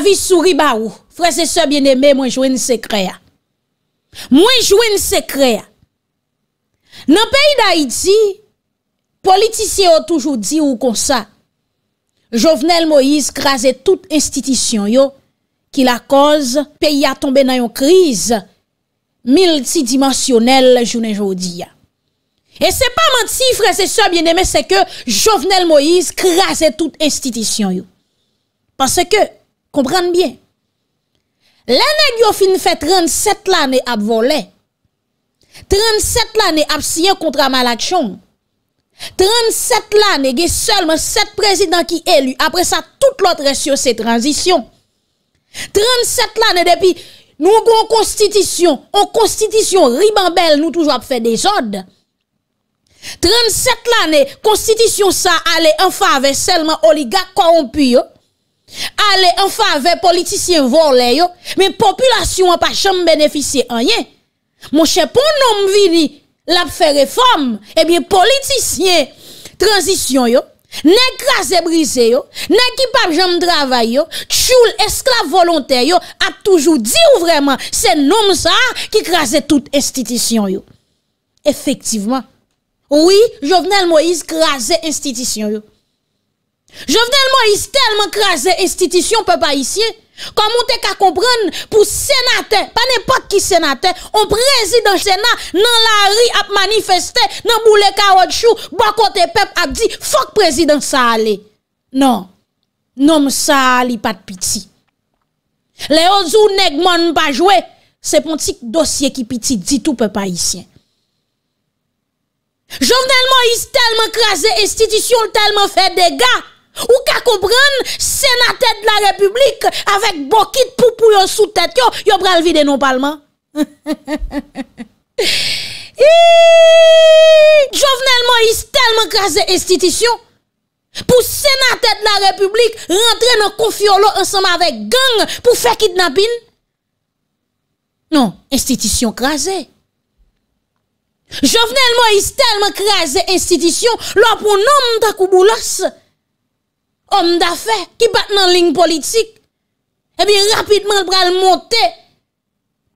vis souri ba ou. Frase se bieneme mwen jwen se kre ya. Mwen jwen se kre ya. Nan peyi da iti, politisyen yo toujou di ou konsa. Jovenel Moïse krasè tout institisyen yo ki la koz peyi a tombe nan yon kriz miltidimensionel jounen joun di ya. E se pa manti, frase se bieneme se ke Jovenel Moïse krasè tout institisyen yo. Pase ke komprenn byen. Lè nè gyo fin fè 37 l'anè ap volè. 37 l'anè ap siye kontra malakchon. 37 l'anè gè selman set prezident ki elu, apre sa tout l'otre sur se transition. 37 l'anè depi nou gwo konstitisyon, o konstitisyon riban bel nou toujwa ap fè desod. 37 l'anè konstitisyon sa ale enfa ve selman oliga kwaonpuyo. Allez en faveur politiciens yo, mais population pas jamais bénéficier rien. Mon cher pour nom vini l'a fait réforme eh bien politiciens transition yo ne brisé yo, ne ki pas jambe travail yo, choul esclave volontaire yo, a toujours dit ou vraiment, c'est nom ça qui crase toute institution yo. Effectivement. Oui, Jovenel Moïse crasé institution yo. Jovenel Moïse tel men kraze estitisyon pe pa isye Kon moun te ka kompren pou senate Pan epak ki senate On prezident sena nan la ri ap manifeste Nan boule ka wot chou Bakote pep ap di Fok prezident sa ale Non Non mou sa ali pat piti Le ozou neg mon mpa jwe Se pon ti dosye ki piti ditou pe pa isye Jovenel Moïse tel men kraze estitisyon Tel men fe dega Ou ka le senatè de la République avec bokit pou pou yo sou tèt yo, yo pral vide non palman. Jovenel Moïse tellement institution institution pour senatè de la République rentre nan confiolo ensemble avec gang pour faire kidnapping. Non, institution krasè. Jovenel Moïse tellement krasè institution là pour nom Om da fe, ki bat nan lin politik, ebi eh rapidman pral monte,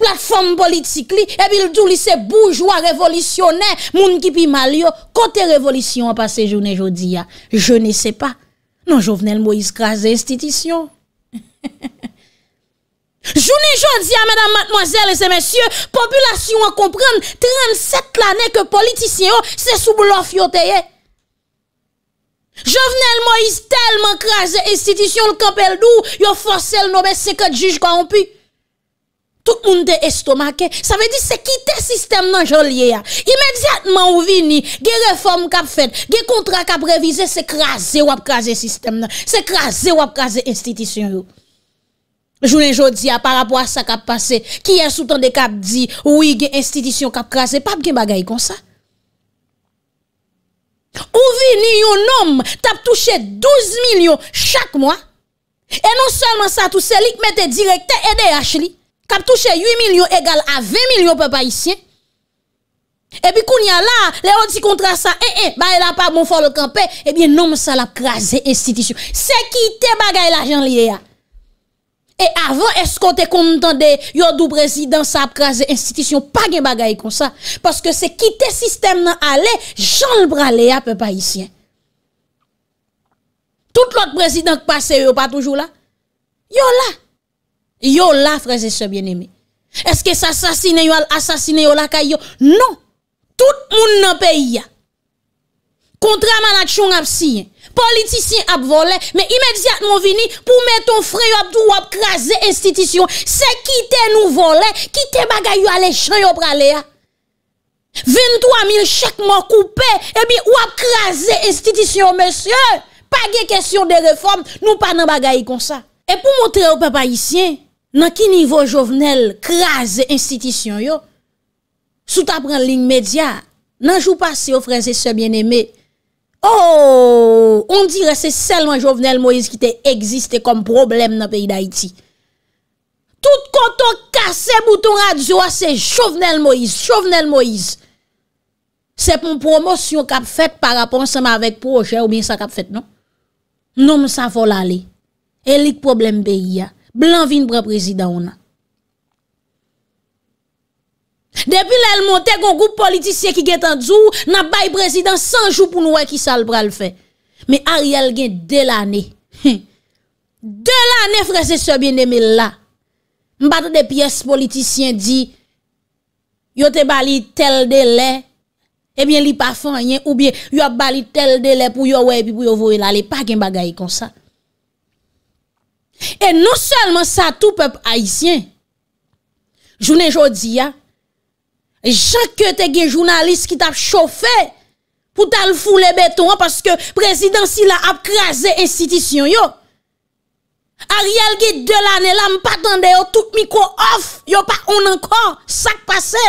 platform politik li, ebi eh l do li se boujwa revolisyonè, moun ki pi mal yo, kote revolisyon a pase jounè jodi ya, jounè se pa, non jounè l mwoyis kras institisyon. Jounè jodi ya, mèdam matmoazèl, e se mèsyè, populasyon a komprende 37 l anè ke politisyon se souboulò fiotèye. Jovenel Moïse telman krasè istitisyon l kapèl d'ou, yon force l nobe sekèd jij gwa anpi. Tout moun de estomake, sa ve di se kitè sistem nan jol ye ya. Imediatman ou vini, ge reform kap fèd, ge kontra kap revize, se krasè wap krasè sistem nan, se krasè wap krasè istitisyon yo. Joule jodi a, para bo a sa kap pase, ki yè soutan de kap di, ou i gen istitisyon kap krasè, pap gen bagay kon sa. Ou vini yon nom tap touche 12 millions chaque mois Et non seulement sa tou selik mette directe EDH li. Kap touche 8 milyon a 20 8 peu pa à 20 millions koun ya la, le yon ti kontra sa, eh, eh, bah, e la pas bon for le kampe, eh bien, nom sa la krasi institution. Se qui te bagay l'argent jan ya. Et avant, est-ce qu'on te contente yon dou président sa krasé institution, pas de bagay comme ça. Parce que c'est quitter système nan aller, Jean le bralé à pas ici. Tout l'autre président qui passe, yon pas toujours là. Yon là. Yon là, frères et sœurs bien-aimés. Est-ce que ça assassiné yon yo la là, Non. Tout le monde dans le pays, Kontra à ap politiciens politiciens, volé mais mais immédiatement vini pour mettre ton yo à tou ap krasi institisyon. Se voler? nous voler, qui bagay quitter ale chan à l'échange. 23000 ah? chèques mois coupé et eh bien ou a craser institution monsieur pas de question de réforme nous pas dans bagaille comme ça et pour montrer aux papa ici dans qui niveau Jovenel craser institution yo sous ta prend ligne média nan jour passé aux frères et sœurs bien-aimés Oh, on dire se selman Jovenel Moïse ki te egziste kom problem nan peyi da iti. Tout konton kase bouton radzo a se Jovenel Moïse, Jovenel Moïse. Se pon promosyon kap fet parapon seman vek proje ou bien sa kap fet, non? Non msa fol ale. E lik problem peyi a. Blan vin pre prezida ou nan. Depi lèl montè kon goup politisyè ki gen tan djou, nan bay prezident sanjou pou nou wè ki sal pral fè. Me Ariel gen del anè. Del anè frese sebyen demè la. Mbata de piyes politisyè di, yo te bali tel dele, ebyen eh li pa fè anyen, oubyen yo bali tel dele pou yo wè pi pou yo vò yè la, lè pa gen bagay kon sa. E non sèlman sa tou pep haisyè, jounen jodi ya, E chak ke te gen jounalist ki tap chofe pou tal foun le beton an, paske prezident sila ap krease institisyon yo. Ariel gen Delaney la m patande yo, tout mikro off, yo pa on an kon, sak pase.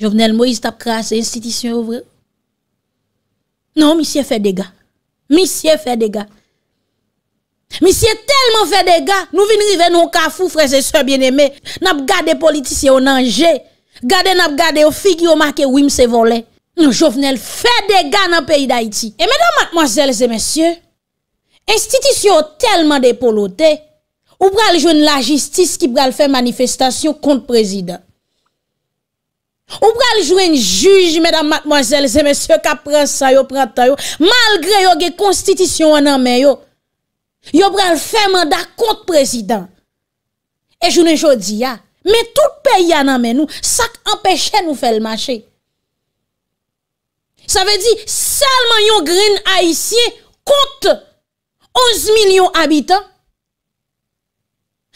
Jovenel Moïse tap krease institisyon yo vre. Non, misye fè dega, misye fè dega. Misye telman fe dega, nou vin rive nou ka fou freze so bien eme, nap gade politisye ou nanje, gade nap gade ou figi ou make wim se vole, nou jovenel fe dega nan peyi da iti. E mèdam matmozèl zè mèsyè, institisyon telman depolote, ou pral jwen la jistis ki pral fè manifestasyon kont prezident. Ou pral jwen juj mèdam matmozèl zè mèsyè ka pransa yo, pranta yo, malgre yo ge konstitisyon ananmen yo. Yo brel fè mandak kont prezident E jounen jò di ya Men tout peyi anan men nou Sak empèche nou fè l'mache Sa ve di Selman yon gren aisyen Kont 11 milyon abitan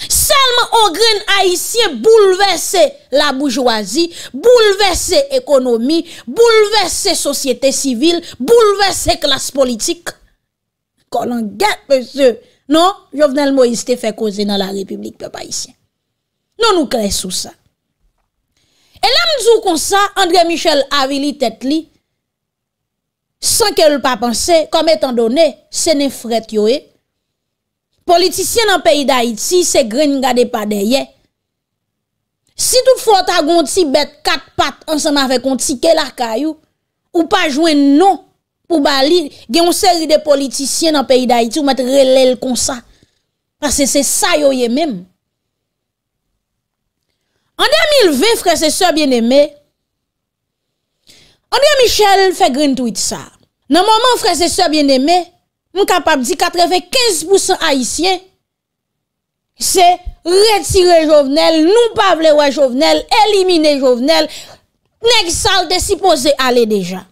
Selman yon gren aisyen Boulevesse la boujouazi Boulevesse ekonomi Boulevesse sosyete sivil Boulevesse klas politik kon an gète pè sè. Non, jò vnen l'moïstè fè kozè nan la republik pè païsien. Non nou kre sou sa. E la mzou kon sa, André Michel avili tèt li, san ke l pa pensè, kom etan donè, sè nè fret yoè. Eh. Politisyen an peyi da iti, se gre n'gade pa deye. Si tout fote a gonti bet kat pat, an se ma fè konti ke l'arkayou, ou pa jwen nou, pou bali gen yon seri de politisyen nan peyi d'Haïti ou mat relèl kon sa. Pase se sa yo ye mèm. Andè mi lve, frè se sè bienèmè, andè mi chèl fè grintou it sa. Nan mòman frè se sè bienèmè, mou kapap di 95% Haïtien, se retire jovenel, nou pavle wè jovenel, elimine jovenel, nek sal de si pose ale deja.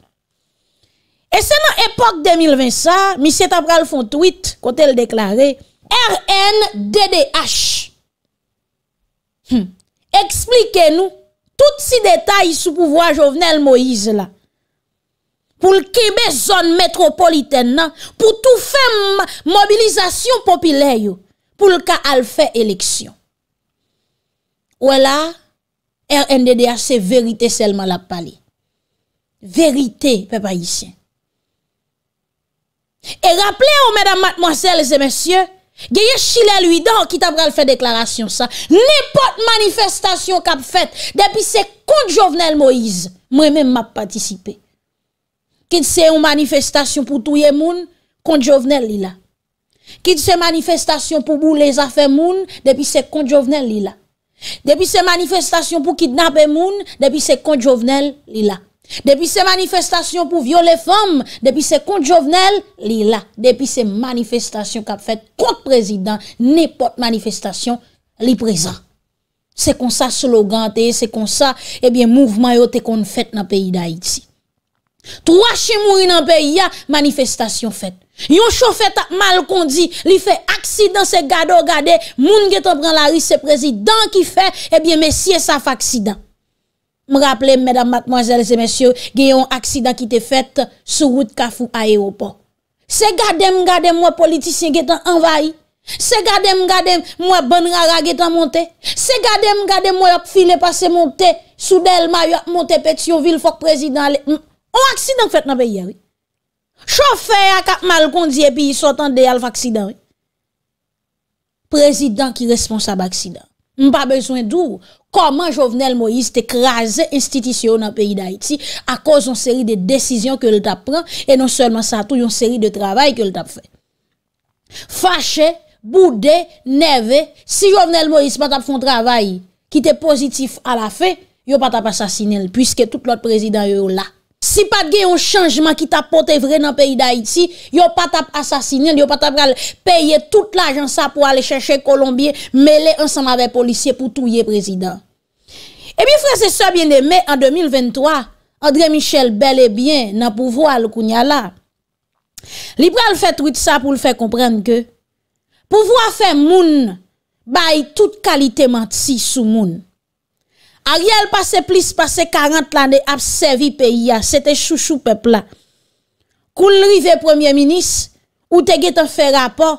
E se nan epok 2020 sa, mi se tabral fon tweet kote el deklare, RNDDH. Hmm. Explike nou, tout si detay sou pouvoa jovenel Moïse non? la. Poul kebe zon metropoliten na, pou tou fèm mobilizasyon popilèyo, pou lka al fè eleksyon. Ou ela, RNDDH se verite selman la pale. Verite, pe pa yisien. E rapple ou mèdam matmoasèl e zè mèsyè, geye chile luy dan ki tabral fè deklarasyon sa. Nèpot manifestasyon kap fèt, depi se kontjovenel Moïse, mwen mèm map patisipe. Kit se yon manifestasyon pou touye moun, kontjovenel li la. Kit se manifestasyon pou bou le zafè moun, depi se kontjovenel li la. Depi se manifestasyon pou kidnapè moun, depi se kontjovenel li la. Depi se manifestasyon pou viole fom, depi se kont jovenel, li la. Depi se manifestasyon kap fet, kont prezident, nepot manifestasyon, li prezan. Se kon sa slogan te, se kon sa, ebyen mouvman yo te kon fet nan peyi da iti. Tro a che mou yon nan peyi ya, manifestasyon fet. Yon chou fet ap mal kondi, li fe aksidan se gado gade, moun ge te pran la ris se prezident ki fe, ebyen mesye sa f aksidan. M'raplem, mèdam, matman, zèl, zè, mèsyou, ge yon aksidant ki te fèt sou wout kafou aéroport. Se gade m'gade mwen politisyen ge tan envayi. Se gade mwen mwen ban rara ge tan monte. Se gade mwen mwen filè passe monte, sou del mwen yon monte peti yon vil fòk prezidant. O aksidant fèt nan pe yèri. Chofè a kap mal kondye pi yi sotan de yal fòk aksidant. Prezidant ki responsab aksidant. M'pa bezwen d'ouw Koman Jovenel Moïse te kraze institisyon nan peyi d'Haïti a koz yon seri de desisyon ke yon tap pran e non selman sa tou yon seri de travay ke yon tap fè. Fache, boudé, neve, si Jovenel Moïse patap fon travay ki te pozitif a la fè, yon patap asasinel pwiske tout lot prezident yon yon la. Si pat ge yon chanjman ki ta pote vre nan peyi da iti, yo pat ap asasinyal, yo pat ap kal peye tout l'agen sa pou ale chache Kolombie, mele ansan ave policye pou touye prezident. E mi fwese sa bine, me, an 2023, André Michel bel e bien nan pouvo al kounya la. Libral fè truit sa pou l'fè komprende ke, pouvo a fè moun bay tout kalite mat si sou moun. A riyal pase plis pase 40 lane ap sevi pe yia. Sete chou chou pepla. Koun rive premier minis, ou te get an fe rapor,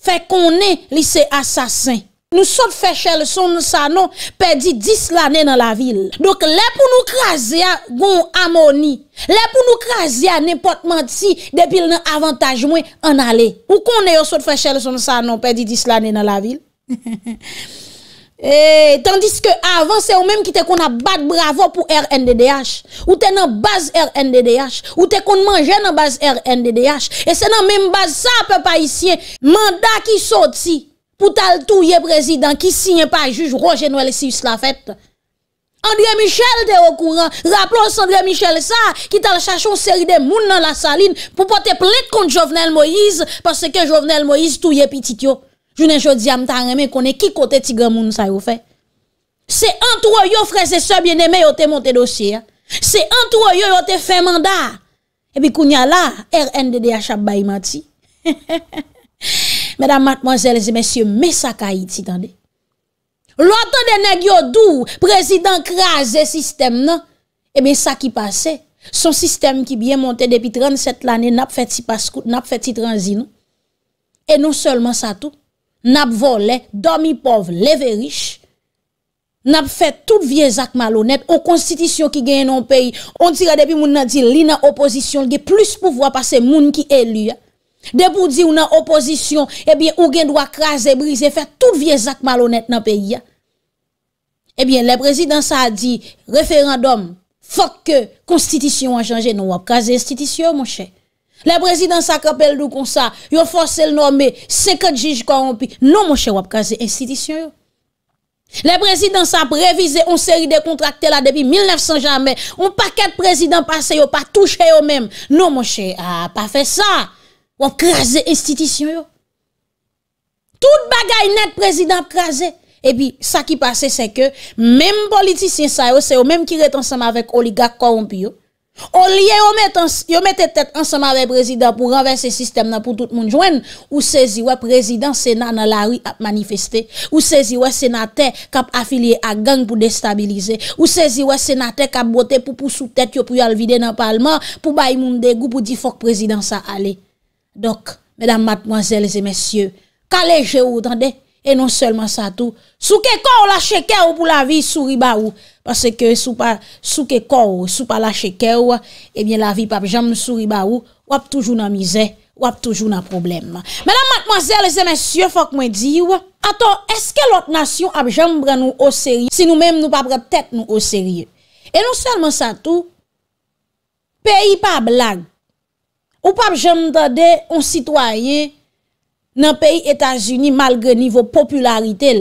fe konen li se asasen. Nou sot fe chel son sanon, pedi 10 lane nan la vil. Dok le pou nou krasia goun amoni. Le pou nou krasia ne pot menti depil nan avantaj mwen an ale. Ou konen yo sot fe chel son sanon, pedi 10 lane nan la vil. Eee, eh, tandis ke avan se ou menm ki te kon a bat bravo pou RNDDH Ou te nan baz RNDDH Ou te kon manje nan baz RNDDH E se nan menm baz sa pe pa isyen Manda ki sot si Poutal touye prezident ki sinye pa juj Rojenwele Sius la fèt André Michel te okouran Rapplon san André Michel sa Ki tal chachon seri de moun nan la saline Pou pote plek kont Jovenel Moïse Pase ke Jovenel Moïse touye pitityo Jounen jodi am tan reme konen ki kote tigran moun sa yo fe. Se antro yo freze sobyen neme yo te monte dosye ya. Se antro yo yo te fe manda. Ebi kounya la, R.N.D.D. a chap bayi mati. Medan matman zelze, men sye mesakayi ti tande. Lwa tande neg yo dou, prezident kreaze sistem nan. Ebi sa ki pase, son sistem ki biye monte depi 37 lane nap feti transi nou. E nou solman sa tou. Nap vole, domi pov, leve riche, nap fe tout vie zak malonet, ou konstitisyon ki genye nan peyi. On tira debi moun nan di li nan oposisyon, li genye plus pouvo apase moun ki elu ya. Debou di ou nan oposisyon, ebyen eh ou genye dwa kras e brise, fe tout vie zak malonet nan peyi ya. Ebyen le eh prezidansa a di, referandom, fok ke konstitisyon an jange nou ap kras e institisyon moun chè. Le président s'accapelle nous comme ça. Il a forcé le nommer 50 juges corrompus. Non, mon cher, va craser institution. Le président sa prévisé une série de contrats là depuis 1900 jamais. Un paquet de présidents passé, yo pas touché eux mêmes Non, mon cher, ah, pas fait ça. On crase institution yo. Tout bagay net président crasé. Et puis, ça qui passe, c'est que même politiciens, ça, c'est eux même qui sont ensemble avec oligarques corrompus. O liye yo mette tèt ansama ve prezident pou rave se sistem nan pou tout moun jwen Ou sezi wè prezident senat nan la ri ap manifestè Ou sezi wè senatè kap afiliye ak gang pou destabilize Ou sezi wè senatè kap bote pou pou sou tèt yo pou yal vide nan palman Pou bay moun degou pou di fok prezident sa ale Dok, medan matmwazèl zè mèsyè, kalè jè ou tande? E non selman sa tou, sou ke kou la cheke ou pou la vi sou riba ou. Pase ke sou pa sou ke kou, sou pa la cheke ou, ebyen la vi pa ap jam sou riba ou, wap toujou nan mize, wap toujou nan problem. Menan matmazel, eze mensyou, fok mwen di ou, ato, eske lot nasyon ap jam bran nou o seri, si nou menm nou pa pran tet nou o seri. E non selman sa tou, peyi pa blan, ou pa ap jam dade, ou sitwaye, nan peyi Etas-Uni malgre nivou popularite l.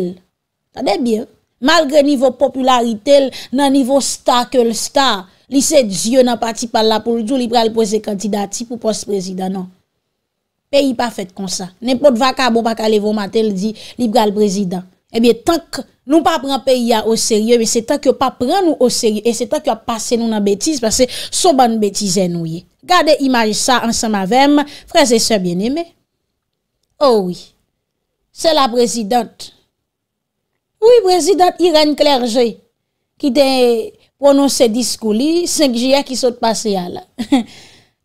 Tade byen. Malgre nivou popularite l, nan nivou star ke l star. Li se djiye nan pati pal la pou ljou, li pral pose kanti dati pou pos prezident nan. Peyi pa fet kon sa. Nen pot vakabo pa kal evo matel di, li pral prezident. Ebyen, eh tank nou pa pran peyi ya o serye, me se tank yo pa pran nou o serye, e se tank yo pase nou nan betiz, pase sou ban betiz en ou ye. Gade imaj sa ansan mavem, freze se bieneme. Oh Ouwi, se la prezidante. Ouwi, prezidante Irene Clerge ki te prononse diskou li 5 jia ki sot pase ya la.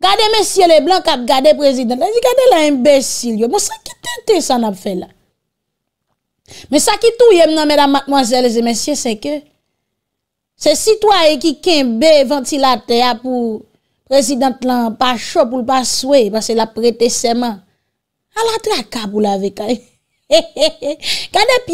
Gade mesye le blan kat gade prezidante. Gade la imbesil yo. Monsan ki tete san ap fe la. Monsan ki tou yem nan mèdam mwazèles e mesye se ke se sitwa e ki kembe ventilate ya pou prezidante lan pa chop ou pa swè pase la prete seman. ala te akabou la vek.